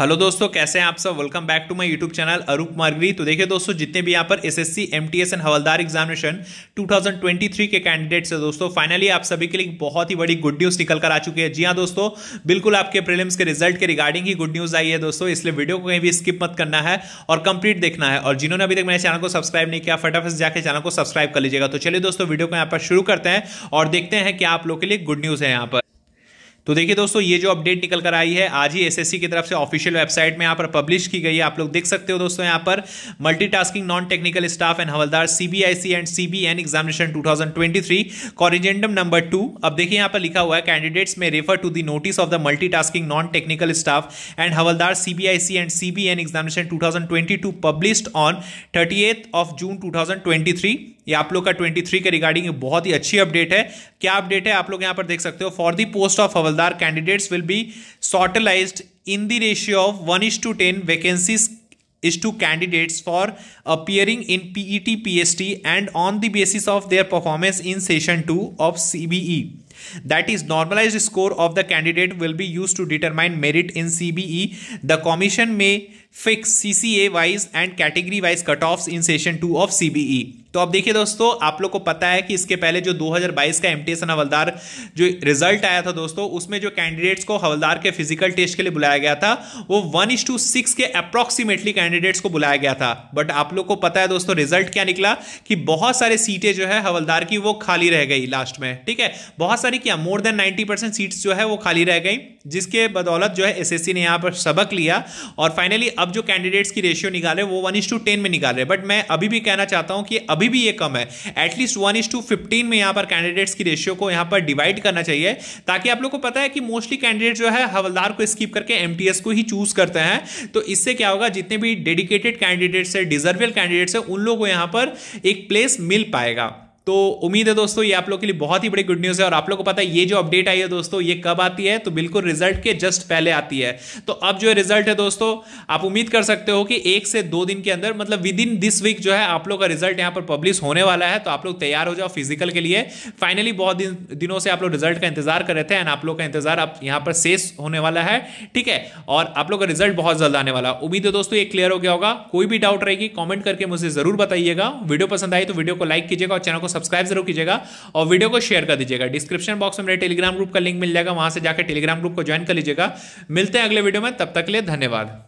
Hello दोस्तों कैसे हैं आप सब welcome back to my YouTube channel Arup Margari तो देखिए दोस्तों जितने भी यहाँ पर SSC MTS and Havaldar examination 2023 के कैंडिडेट्स हैं दोस्तों फाइनली आप सभी के लिए बहुत ही बड़ी गुड न्यूज निकल कर आ चुकी है जी हाँ दोस्तों बिल्कुल आपके प्रिलिम्स के रिजल्ट के रिगार्डिंग ही गुड न्यूज आई है दोस्तों इसलिए वीडियो को कहीं भी स्किप मत करना है और कंप्लीट देखना है और जिन्होंने अभी तक मेरे चैनल को सब्सक्राइब नहीं किया फटाफट जाकर चैनल को सब्सक्राइब कर लीजिएगा तो चलिए दोस्तों वीडियो को यहाँ पर शुरू करते हैं और देखते हैं कि आप लोग के लिए गुड न्यूज है यहाँ पर तो देखिए दोस्तों ये जो अपडेट निकल कर आई है आज ही एसएससी की तरफ से ऑफिशियल वेबसाइट में यहाँ पर पब्लिश की गई है आप लोग देख सकते हो दोस्तों यहाँ पर multitasking non technical staff and Havaldar CBIC and CBN examination 2023 corrigendum number two अब देखिए यहाँ पर लिखा हुआ है कैंडिडेट्स में refer to the notice of the multi non technical staff and Havaldar CBIC and CBN examination two thousand on thirty of June two ये आप लोग का 23 के रिगार्डिंग बहुत ही अच्छी अपडेट है क्या अपडेट है आप लोग यहां पर देख सकते हो for the post of Havaldar candidates will be shortlisted in the ratio of one is to ten vacancies is to candidates for appearing in PET PST and on the basis of their performance in session two of CBE That is normalized score of the candidate will be used to determine merit in CBE. The commission may fix CCA wise and category wise cutoffs in session two of CBE. तो अब देखिए दोस्तों आप लोग को पता है कि इसके पहले जो 2022 का एमटीएस हवलदार जो रिजल्ट आया था दोस्तों उसमें जो कैंडिडेट्स को हवलदार के फिजिकल टेस्ट के लिए बुलाया गया था वो वन इज टू सिक्स के अप्रोक्सीमेटली कैंडिडेट्स को बुलाया गया था बट आप लोग को पता है दोस्तों रिजल्ट क्या निकला कि बहुत सारे सीटें जो है हवलदार की वो खाली रह गई लास्ट में ठीक है बहुत सारी क्या मोर देन नाइन्टी सीट्स जो है वो खाली रह गई जिसके बदौलत जो है एस ने यहाँ पर सबक लिया और फाइनली अब जो कैंडिडेट्स की रेशियो निकाले वो वन इश टू टेन में निकाले बट मैं अभी भी कहना चाहता हूँ कि अब अभी भी ये कम है at least one is to fifteen में यहाँ पर कैंडिडेट्स की रेशियो को यहाँ पर डिवाइड करना चाहिए ताकि आप लोग को पता है कि मोस्टली कैंडिडेट जो है हवलदार को स्कीप करके एम को ही चूज करते हैं तो इससे क्या होगा जितने भी डेडिकेटेड कैंडिडेट्स है डिजर्वियल कैंडिडेट्स है उन लोगों को यहाँ पर एक प्लेस मिल पाएगा तो उम्मीद है दोस्तों ये आप लोग के लिए बहुत ही बड़ी गुड न्यूज़ है और आप लोग को पता है ये जो अपडेट आई है दोस्तों ये कब आती है तो बिल्कुल रिजल्ट के जस्ट पहले आती है तो अब जो रिजल्ट है दोस्तों आप उम्मीद कर सकते हो कि एक से दो दिन के अंदर मतलब विद इन दिस वीक जो है आप लोग का रिजल्ट यहां पर पब्लिश होने वाला है तो आप लोग तैयार हो जाओ फिजिकल के लिए फाइनली बहुत दिन दिनों से आप लोग रिजल्ट का इंतजार कर रहे थे एंड आप लोग का इंतजार अब यहां पर शेष होने वाला है ठीक है और आप लोग का रिजल्ट बहुत जल्द आने वाला उम्मीद है दोस्तों ये क्लियर हो गया होगा कोई भी डाउट रहेगी कॉमेंट करके मुझे जरूर बताइएगा वीडियो पसंद आई तो वीडियो को लाइक कीजिएगा और चैनल को सब्सक्राइब जरूर कीजिएगा और वीडियो को शेयर कर दीजिएगा डिस्क्रिप्शन बॉक्स में मेरे टेलीग्राम ग्रुप का लिंक मिल जाएगा वहां से जाकर टेलीग्राम ग्रुप को ज्वाइन कर लीजिएगा मिलते हैं अगले वीडियो में तब तक के लिए धन्यवाद